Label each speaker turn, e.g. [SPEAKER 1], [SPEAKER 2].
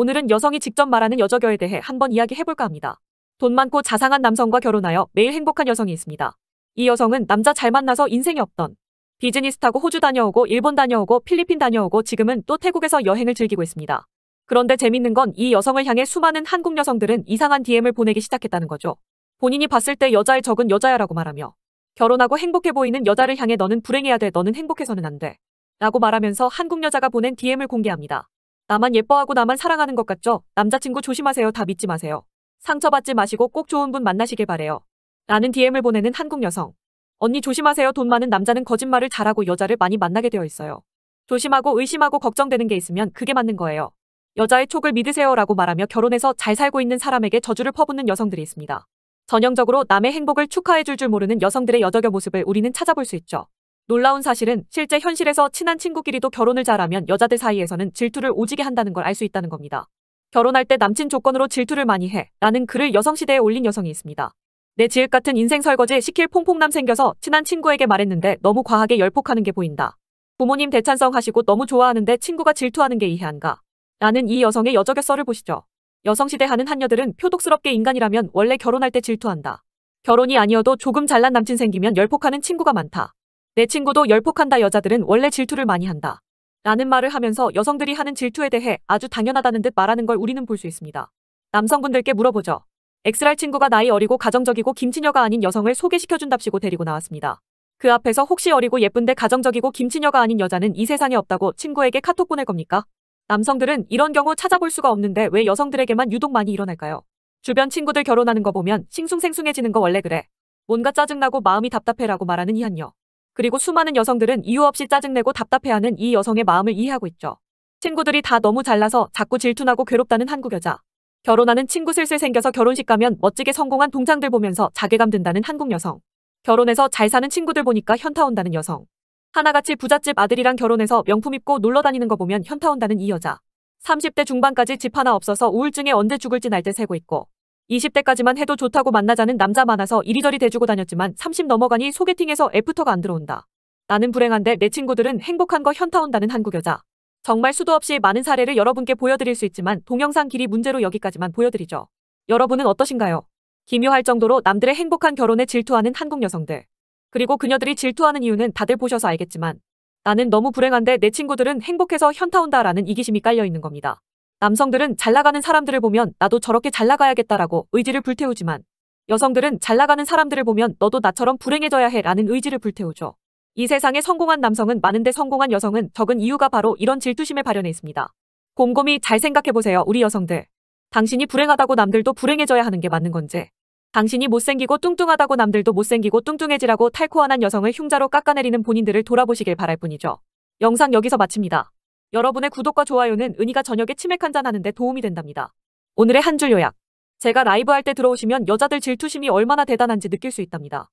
[SPEAKER 1] 오늘은 여성이 직접 말하는 여저교에 대해 한번 이야기해볼까 합니다. 돈 많고 자상한 남성과 결혼하여 매일 행복한 여성이 있습니다. 이 여성은 남자 잘 만나서 인생이 없던 비즈니스 타고 호주 다녀오고 일본 다녀오고 필리핀 다녀오고 지금은 또 태국에서 여행을 즐기고 있습니다. 그런데 재밌는 건 이 여성을 향해 수많은 한국 여성들은 이상한 DM을 보내기 시작했다는 거죠. 본인이 봤을 때 여자의 적은 여자야라고 말하며 결혼하고 행복해 보이는 여자를 향해 너는 불행해야 돼 너는 행복해서는 안 돼. 라고 말하면서 한국 여자가 보낸 DM을 공개합니다. 나만 예뻐하고 나만 사랑하는 것 같죠? 남자친구 조심하세요. 다 믿지 마세요. 상처받지 마시고 꼭 좋은 분 만나시길 바래요. 라는 DM을 보내는 한국 여성. 언니 조심하세요. 돈 많은 남자는 거짓말을 잘하고 여자를 많이 만나게 되어 있어요. 조심하고 의심하고 걱정되는 게 있으면 그게 맞는 거예요. 여자의 촉을 믿으세요라고 말하며 결혼해서 잘 살고 있는 사람에게 저주를 퍼붓는 여성들이 있습니다. 전형적으로 남의 행복을 축하해줄 줄 모르는 여성들의 여적여 모습을 우리는 찾아볼 수 있죠. 놀라운 사실은 실제 현실에서 친한 친구끼리도 결혼을 잘하면 여자들 사이에서는 질투를 오지게 한다는 걸 알 수 있다는 겁니다. 결혼할 때 남친 조건으로 질투를 많이 해 라는 글을 여성시대에 올린 여성이 있습니다. 내 지읒 같은 인생 설거지 시킬 퐁퐁남 생겨서 친한 친구에게 말했는데 너무 과하게 열폭하는 게 보인다. 부모님 대찬성 하시고 너무 좋아하는데 친구가 질투하는 게 이해한가? 라는 이 여성의 여적의 썰을 보시죠. 여성시대 하는 한녀들은 표독스럽게 인간이라면 원래 결혼할 때 질투한다. 결혼이 아니어도 조금 잘난 남친 생기면 열폭하는 친구가 많다. 내 친구도 열폭한다 여자들은 원래 질투를 많이 한다. 라는 말을 하면서 여성들이 하는 질투에 대해 아주 당연하다는 듯 말하는 걸 우리는 볼 수 있습니다. 남성분들께 물어보죠. 엑스랄 친구가 나이 어리고 가정적이고 김치녀가 아닌 여성을 소개시켜준답시고 데리고 나왔습니다. 그 앞에서 혹시 어리고 예쁜데 가정적이고 김치녀가 아닌 여자는 이 세상에 없다고 친구에게 카톡 보낼 겁니까? 남성들은 이런 경우 찾아볼 수가 없는데 왜 여성들에게만 유독 많이 일어날까요? 주변 친구들 결혼하는 거 보면 싱숭생숭해지는 거 원래 그래. 뭔가 짜증나고 마음이 답답해라고 말하는 이한녀. 그리고 수많은 여성들은 이유 없이 짜증내고 답답해하는 이 여성의 마음을 이해하고 있죠. 친구들이 다 너무 잘나서 자꾸 질투나고 괴롭다는 한국 여자. 결혼하는 친구 슬슬 생겨서 결혼식 가면 멋지게 성공한 동창들 보면서 자괴감 든다는 한국 여성. 결혼해서 잘 사는 친구들 보니까 현타 온다는 여성. 하나같이 부잣집 아들이랑 결혼해서 명품 입고 놀러 다니는 거 보면 현타 온다는 이 여자. 30대 중반까지 집 하나 없어서 우울증에 언제 죽을지 날때 새고 있고 20대까지만 해도 좋다고 만나자는 남자 많아서 이리저리 대주고 다녔지만 30 넘어가니 소개팅에서 애프터가 안 들어온다. 나는 불행한데 내 친구들은 행복한 거 현타 온다는 한국 여자. 정말 수도 없이 많은 사례를 여러분께 보여드릴 수 있지만 동영상 길이 문제로 여기까지만 보여드리죠. 여러분은 어떠신가요? 기묘할 정도로 남들의 행복한 결혼에 질투하는 한국 여성들. 그리고 그녀들이 질투하는 이유는 다들 보셔서 알겠지만 나는 너무 불행한데 내 친구들은 행복해서 현타 온다라는 이기심이 깔려 있는 겁니다. 남성들은 잘 나가는 사람들을 보면 나도 저렇게 잘 나가야겠다라고 의지를 불태우지만 여성들은 잘 나가는 사람들을 보면 너도 나처럼 불행해져야 해라는 의지를 불태우죠. 이 세상에 성공한 남성은 많은데 성공한 여성은 적은 이유가 바로 이런 질투심에 발현해 있습니다. 곰곰이 잘 생각해보세요 우리 여성들. 당신이 불행하다고 남들도 불행해져야 하는 게 맞는 건지 당신이 못생기고 뚱뚱하다고 남들도 못생기고 뚱뚱해지라고 탈코안한 여성을 흉자로 깎아내리는 본인들을 돌아보시길 바랄 뿐이죠. 영상 여기서 마칩니다. 여러분의 구독과 좋아요는 은희가 저녁에 치맥 한잔 하는데 도움이 된답니다. 오늘의 한 줄 요약. 제가 라이브 할 때 들어오시면 여자들 질투심이 얼마나 대단한지 느낄 수 있답니다.